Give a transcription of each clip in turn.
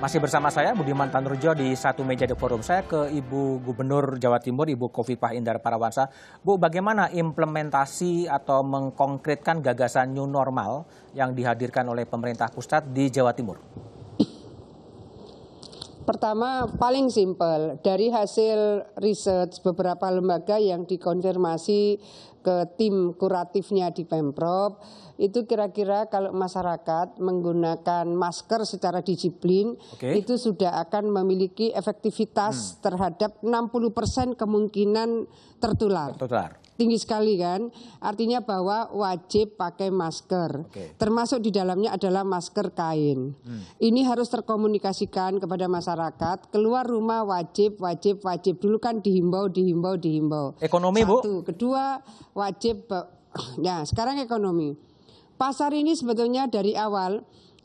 Masih bersama saya Budiman Tanurjo di satu meja di Forum. Saya ke Ibu Gubernur Jawa Timur, Ibu Kofifah Indar Parawansa. Bu, bagaimana implementasi atau mengkonkretkan gagasan new normal yang dihadirkan oleh pemerintah pusat di Jawa Timur? Pertama, paling simpel dari hasil riset beberapa lembaga yang dikonfirmasi ke tim kuratifnya di Pemprov, itu kira-kira kalau masyarakat menggunakan masker secara disiplin, okay. itu sudah akan memiliki efektivitas hmm. terhadap 60% kemungkinan tertular. Tertular tinggi sekali kan. Artinya bahwa wajib pakai masker. Okay. Termasuk di dalamnya adalah masker kain. Hmm. Ini harus terkomunikasikan kepada masyarakat. Keluar rumah wajib, wajib, wajib. Dulu kan dihimbau, dihimbau, dihimbau. Ekonomi, Satu. Bu. kedua wajib. Nah, sekarang ekonomi. Pasar ini sebetulnya dari awal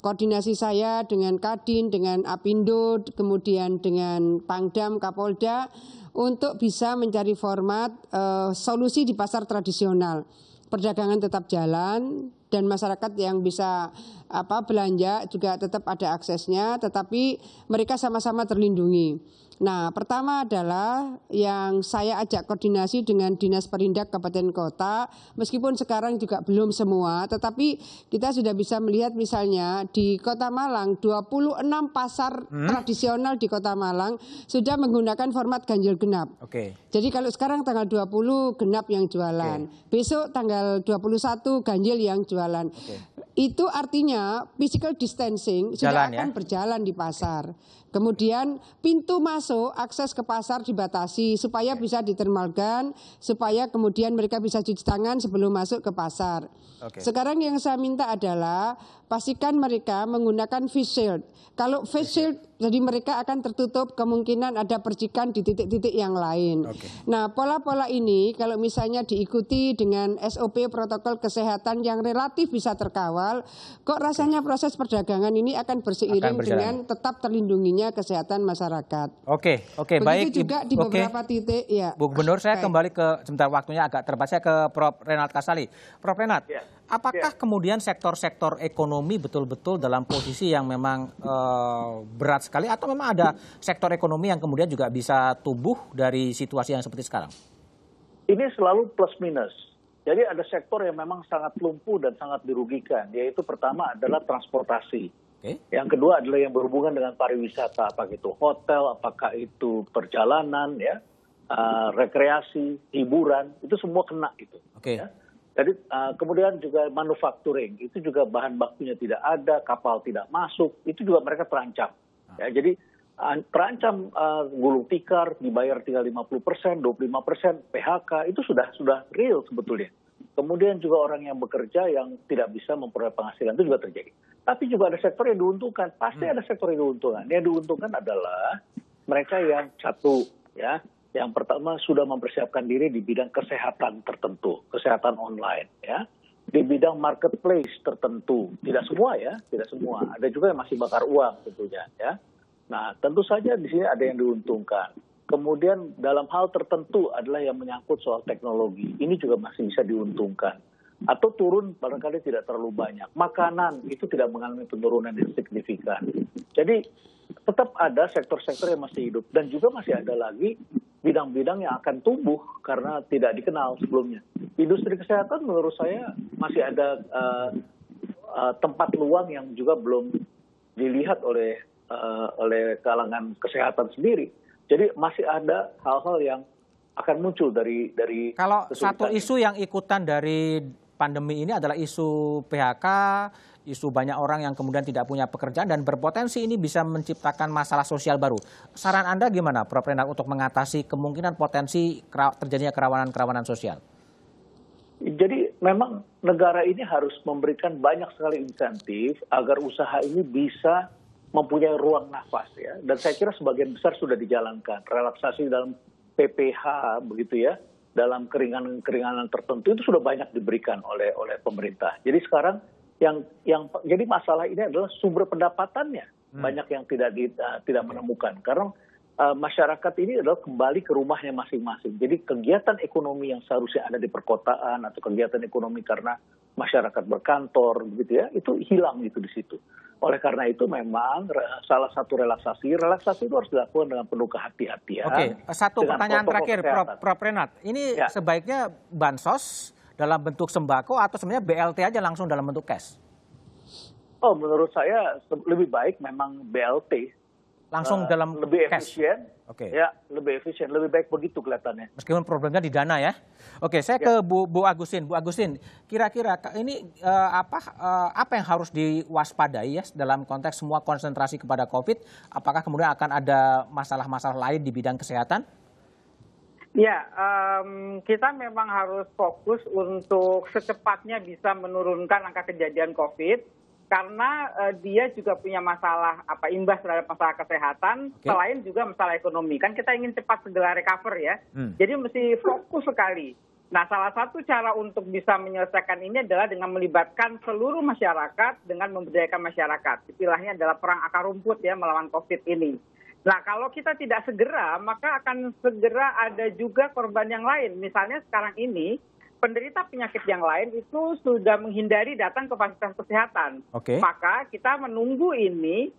koordinasi saya dengan Kadin, dengan Apindo, kemudian dengan Pangdam, Kapolda untuk bisa mencari format uh, solusi di pasar tradisional. Perdagangan tetap jalan, dan masyarakat yang bisa apa belanja juga tetap ada aksesnya tetapi mereka sama-sama terlindungi. Nah, pertama adalah yang saya ajak koordinasi dengan Dinas Perindak Kabupaten Kota, meskipun sekarang juga belum semua, tetapi kita sudah bisa melihat misalnya di Kota Malang 26 pasar hmm? tradisional di Kota Malang sudah menggunakan format ganjil genap. Oke. Okay. Jadi kalau sekarang tanggal 20 genap yang jualan, okay. besok tanggal 21 ganjil yang jualan jualan. Okay. Itu artinya physical distancing Jalan, akan ya? berjalan di pasar. Kemudian pintu masuk akses ke pasar dibatasi supaya ya. bisa ditermalkan, supaya kemudian mereka bisa cuci tangan sebelum masuk ke pasar. Okay. Sekarang yang saya minta adalah pastikan mereka menggunakan face shield. Kalau face shield jadi mereka akan tertutup kemungkinan ada percikan di titik-titik yang lain. Okay. Nah, pola-pola ini kalau misalnya diikuti dengan SOP protokol kesehatan yang relatif bisa terkawal awal, kok rasanya proses perdagangan ini akan berseiring akan dengan tetap terlindunginya kesehatan masyarakat. Oke, oke, Begitu baik. juga di beberapa oke. titik ya. Bu Gubernur, saya baik. kembali ke sebentar waktunya agak terbatas saya ke Prof Renat Kasali. Prof Renat, ya. apakah ya. kemudian sektor-sektor ekonomi betul-betul dalam posisi yang memang uh, berat sekali atau memang ada sektor ekonomi yang kemudian juga bisa tumbuh dari situasi yang seperti sekarang? Ini selalu plus minus jadi ada sektor yang memang sangat lumpuh dan sangat dirugikan, yaitu pertama adalah transportasi. Yang kedua adalah yang berhubungan dengan pariwisata, apakah itu hotel, apakah itu perjalanan, ya, uh, rekreasi, hiburan, itu semua kena itu. Okay. Ya. Jadi uh, kemudian juga manufacturing, itu juga bahan bakunya tidak ada, kapal tidak masuk, itu juga mereka terancam. Ah. Ya, jadi terancam uh, gulung tikar, dibayar tinggal 50 persen, 25 persen, PHK, itu sudah sudah real sebetulnya. Kemudian juga orang yang bekerja yang tidak bisa memperoleh penghasilan itu juga terjadi. Tapi juga ada sektor yang diuntungkan. Pasti hmm. ada sektor yang diuntungkan. Yang diuntungkan adalah mereka yang satu, ya, yang pertama sudah mempersiapkan diri di bidang kesehatan tertentu, kesehatan online, ya di bidang marketplace tertentu. Tidak semua ya, tidak semua. Ada juga yang masih bakar uang tentunya ya. Nah, tentu saja di sini ada yang diuntungkan. Kemudian dalam hal tertentu adalah yang menyangkut soal teknologi. Ini juga masih bisa diuntungkan. Atau turun barangkali tidak terlalu banyak. Makanan itu tidak mengalami penurunan yang signifikan. Jadi tetap ada sektor-sektor yang masih hidup. Dan juga masih ada lagi bidang-bidang yang akan tumbuh karena tidak dikenal sebelumnya. Industri kesehatan menurut saya masih ada uh, uh, tempat luang yang juga belum dilihat oleh uh, oleh kalangan kesehatan sendiri. Jadi masih ada hal-hal yang akan muncul dari dari kalau satu isu yang ikutan dari pandemi ini adalah isu PHK, isu banyak orang yang kemudian tidak punya pekerjaan dan berpotensi ini bisa menciptakan masalah sosial baru. Saran Anda gimana Prof Renat untuk mengatasi kemungkinan potensi terjadinya kerawanan-kerawanan sosial? Jadi memang negara ini harus memberikan banyak sekali insentif agar usaha ini bisa mempunyai ruang nafas ya. Dan saya kira sebagian besar sudah dijalankan. Relaksasi dalam PPH begitu ya, dalam keringanan-keringanan tertentu itu sudah banyak diberikan oleh oleh pemerintah. Jadi sekarang yang yang jadi masalah ini adalah sumber pendapatannya hmm. banyak yang tidak di, uh, tidak menemukan karena eh, masyarakat ini adalah kembali ke rumahnya masing-masing. Jadi kegiatan ekonomi yang seharusnya ada di perkotaan atau kegiatan ekonomi karena masyarakat berkantor begitu ya itu hilang gitu di situ. Oleh karena itu memang salah satu relaksasi, relaksasi itu harus dilakukan dengan penuh kehati-hatian. Oke, satu pertanyaan terakhir Prof, Prof Renat. Ini ya. sebaiknya bansos dalam bentuk sembako atau sebenarnya BLT aja langsung dalam bentuk cash? Oh, menurut saya lebih baik memang BLT langsung uh, dalam lebih efisien. Oke. Okay. Ya, lebih efisien, lebih baik begitu kelihatannya. Meskipun problemnya di dana ya. Oke, okay, saya ya. ke Bu, Bu Agustin. Bu Agusin, kira-kira ini uh, apa uh, apa yang harus diwaspadai ya dalam konteks semua konsentrasi kepada Covid? Apakah kemudian akan ada masalah-masalah lain di bidang kesehatan? Ya, um, kita memang harus fokus untuk secepatnya bisa menurunkan angka kejadian COVID karena eh, dia juga punya masalah apa imbas terhadap masalah kesehatan okay. selain juga masalah ekonomi kan kita ingin cepat segala recover ya hmm. jadi mesti fokus sekali nah salah satu cara untuk bisa menyelesaikan ini adalah dengan melibatkan seluruh masyarakat dengan memberdayakan masyarakat istilahnya adalah perang akar rumput ya melawan covid ini Nah, kalau kita tidak segera, maka akan segera ada juga korban yang lain. Misalnya sekarang ini, penderita penyakit yang lain itu sudah menghindari datang ke fasilitas kesehatan. Okay. Maka kita menunggu ini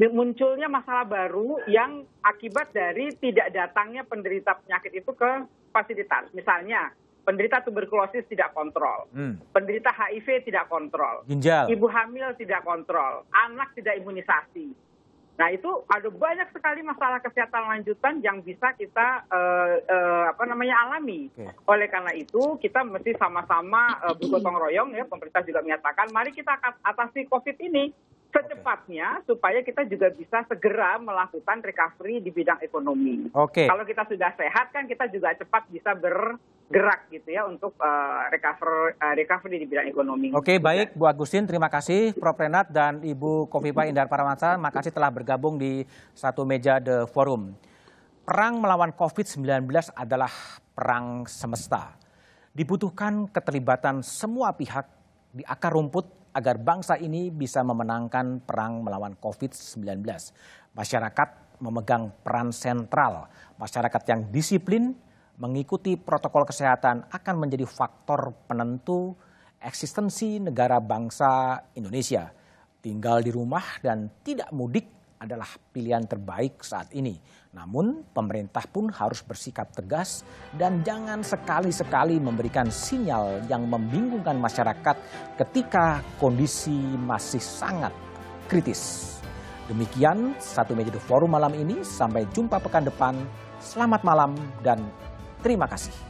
munculnya masalah baru yang akibat dari tidak datangnya penderita penyakit itu ke fasilitas. Misalnya, penderita tuberkulosis tidak kontrol, hmm. penderita HIV tidak kontrol, Ginjal. ibu hamil tidak kontrol, anak tidak imunisasi Nah itu ada banyak sekali masalah kesehatan lanjutan yang bisa kita uh, uh, apa namanya alami. Okay. Oleh karena itu kita mesti sama-sama uh, bergotong royong ya. Pemerintah juga menyatakan mari kita atasi COVID ini secepatnya okay. supaya kita juga bisa segera melakukan recovery di bidang ekonomi. Oke. Okay. Kalau kita sudah sehat kan kita juga cepat bisa ber gerak gitu ya untuk uh, recover uh, recovery di bidang ekonomi. Oke, baik Bu Agustin, terima kasih Prof Renat dan Ibu Kofifa Indar Parawansa, kasih telah bergabung di satu meja The Forum. Perang melawan COVID-19 adalah perang semesta. Dibutuhkan keterlibatan semua pihak di akar rumput agar bangsa ini bisa memenangkan perang melawan COVID-19. Masyarakat memegang peran sentral, masyarakat yang disiplin mengikuti protokol kesehatan akan menjadi faktor penentu eksistensi negara bangsa Indonesia. Tinggal di rumah dan tidak mudik adalah pilihan terbaik saat ini. Namun, pemerintah pun harus bersikap tegas dan jangan sekali-sekali memberikan sinyal yang membingungkan masyarakat ketika kondisi masih sangat kritis. Demikian satu meja forum malam ini. Sampai jumpa pekan depan. Selamat malam dan Terima kasih.